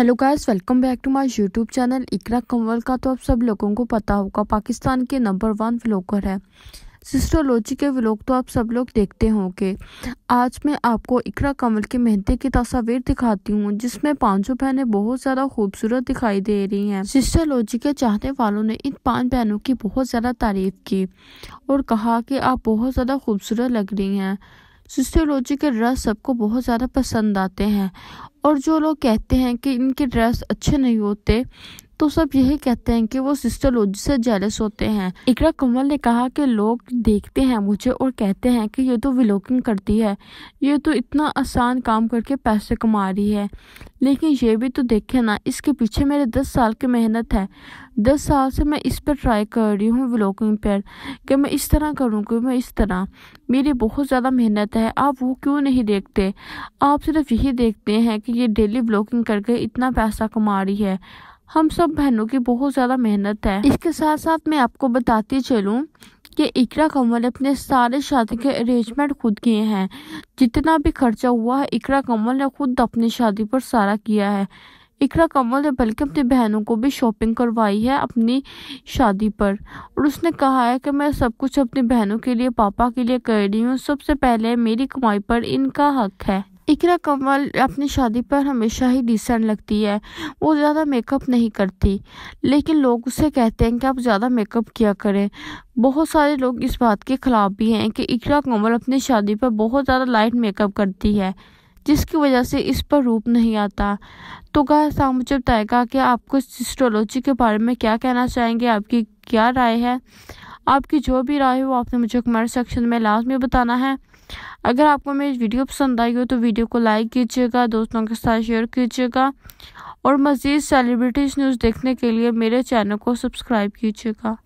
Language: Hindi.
hello guys welcome back to my YouTube channel Iqra Kanwal का तो आप सब लोगों को पता होगा पाकिस्तान के नंबर वन व्लॉगर है सिस्ट्रोलॉजी के व्लॉग तो आप सब लोग देखते होंगे आज मैं आपको इकरा कंवल के मेहंदी की तस्वीर दिखाती हूँ जिसमें पांचों बहनें बहुत ज़्यादा खूबसूरत दिखाई दे रही हैं सिस्ट्रोलॉजी के चाहने वालों ने इन पाँच बहनों की बहुत ज़्यादा तारीफ की और कहा कि आप बहुत ज़्यादा खूबसूरत लग रही हैं सोशियोलॉजी के ड्रेस सबको बहुत ज़्यादा पसंद आते हैं और जो लोग कहते हैं कि इनके ड्रेस अच्छे नहीं होते तो सब यही कहते हैं कि वो सिस्टर लोजी से जेलस होते हैं इकरा कंवल ने कहा कि लोग देखते हैं मुझे और कहते हैं कि ये तो विलोकिंग करती है ये तो इतना आसान काम करके पैसे कमा रही है लेकिन ये भी तो देखे ना इसके पीछे मेरे दस साल की मेहनत है दस साल से मैं इस पर ट्राई कर रही हूँ व्लॉगिंग पर कि मैं इस तरह करूँगी मैं इस तरह मेरी बहुत ज़्यादा मेहनत है आप वो क्यों नहीं देखते आप सिर्फ यही देखते हैं कि ये डेली व्लॉगिंग करके इतना पैसा कमा रही है हम सब बहनों की बहुत ज़्यादा मेहनत है इसके साथ साथ मैं आपको बताती चलूँ कि इकरा कंवल ने अपने सारे शादी के अरेंजमेंट खुद किए हैं जितना भी खर्चा हुआ है इकरा कंवल ने खुद अपनी शादी पर सारा किया है इकरा कंवल ने बल्कि अपनी बहनों को भी शॉपिंग करवाई है अपनी शादी पर और उसने कहा है कि मैं सब कुछ अपनी बहनों के लिए पापा के लिए कर रही हूँ सबसे पहले मेरी कमाई पर इनका हक है इकरा कमल अपनी शादी पर हमेशा ही डिसेंट लगती है वो ज़्यादा मेकअप नहीं करती लेकिन लोग उसे कहते हैं कि आप ज़्यादा मेकअप किया करें बहुत सारे लोग इस बात के ख़िलाफ़ भी हैं कि इकरा कमल अपनी शादी पर बहुत ज़्यादा लाइट मेकअप करती है जिसकी वजह से इस पर रूप नहीं आता तो गाय आप मुझे बताएगा कि आपको सिस्ट्रोलॉजी के बारे में क्या कहना चाहेंगे आपकी क्या राय है आपकी जो भी राय हो आपने मुझे कमेंट सेक्शन में लाजमी बताना है अगर आपको मेरी वीडियो पसंद आई हो तो वीडियो को लाइक कीजिएगा दोस्तों के साथ शेयर कीजिएगा और मज़ीद सेलिब्रिटीज़ न्यूज़ देखने के लिए मेरे चैनल को सब्सक्राइब कीजिएगा